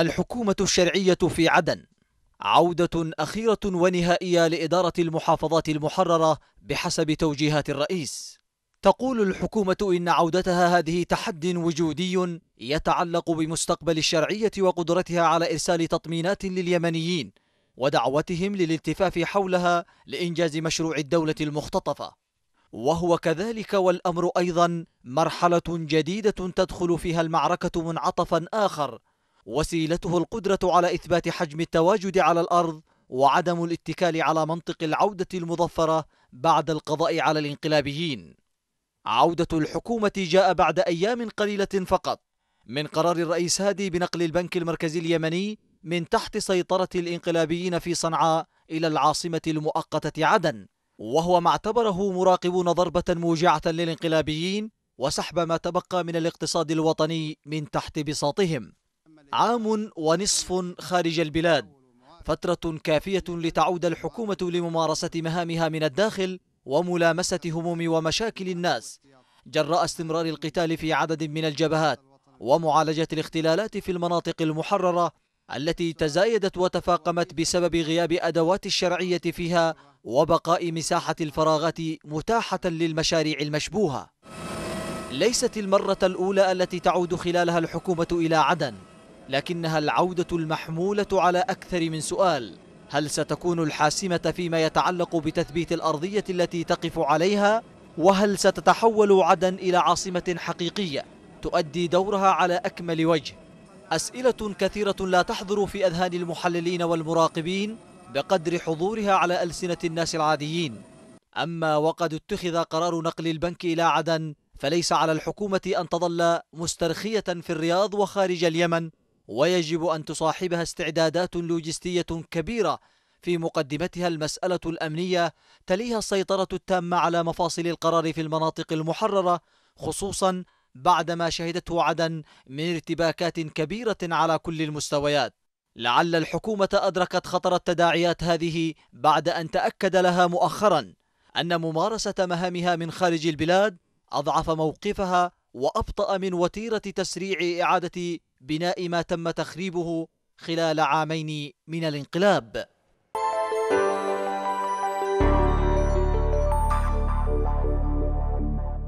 الحكومة الشرعية في عدن عودة أخيرة ونهائية لإدارة المحافظات المحررة بحسب توجيهات الرئيس تقول الحكومة إن عودتها هذه تحد وجودي يتعلق بمستقبل الشرعية وقدرتها على إرسال تطمينات لليمنيين ودعوتهم للالتفاف حولها لإنجاز مشروع الدولة المختطفة وهو كذلك والأمر أيضا مرحلة جديدة تدخل فيها المعركة منعطفا آخر وسيلته القدرة على إثبات حجم التواجد على الأرض وعدم الاتكال على منطق العودة المظفرة بعد القضاء على الانقلابيين عودة الحكومة جاء بعد أيام قليلة فقط من قرار الرئيس هادي بنقل البنك المركزي اليمني من تحت سيطرة الانقلابيين في صنعاء إلى العاصمة المؤقتة عدن وهو ما اعتبره مراقبون ضربة موجعة للانقلابيين وسحب ما تبقى من الاقتصاد الوطني من تحت بساطهم عام ونصف خارج البلاد فترة كافية لتعود الحكومة لممارسة مهامها من الداخل وملامسة هموم ومشاكل الناس جراء استمرار القتال في عدد من الجبهات ومعالجة الاختلالات في المناطق المحررة التي تزايدت وتفاقمت بسبب غياب أدوات الشرعية فيها وبقاء مساحة الفراغات متاحة للمشاريع المشبوهة ليست المرة الأولى التي تعود خلالها الحكومة إلى عدن لكنها العودة المحمولة على أكثر من سؤال هل ستكون الحاسمة فيما يتعلق بتثبيت الأرضية التي تقف عليها؟ وهل ستتحول عدن إلى عاصمة حقيقية تؤدي دورها على أكمل وجه؟ أسئلة كثيرة لا تحضر في أذهان المحللين والمراقبين بقدر حضورها على ألسنة الناس العاديين أما وقد اتخذ قرار نقل البنك إلى عدن فليس على الحكومة أن تظل مسترخية في الرياض وخارج اليمن ويجب أن تصاحبها استعدادات لوجستية كبيرة في مقدمتها المسألة الأمنية تليها السيطرة التامة على مفاصل القرار في المناطق المحررة خصوصا بعدما شهدته عدن من ارتباكات كبيرة على كل المستويات لعل الحكومة أدركت خطر التداعيات هذه بعد أن تأكد لها مؤخرا أن ممارسة مهامها من خارج البلاد أضعف موقفها وأبطأ من وتيرة تسريع إعادة بناء ما تم تخريبه خلال عامين من الانقلاب